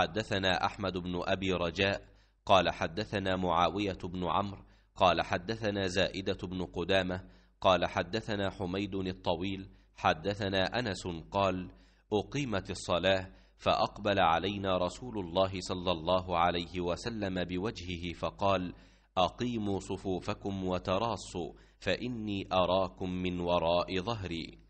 حدثنا أحمد بن أبي رجاء قال حدثنا معاوية بن عمرو قال حدثنا زائدة بن قدامة قال حدثنا حميد الطويل حدثنا أنس قال أقيمت الصلاة فأقبل علينا رسول الله صلى الله عليه وسلم بوجهه فقال أقيموا صفوفكم وتراصوا فإني أراكم من وراء ظهري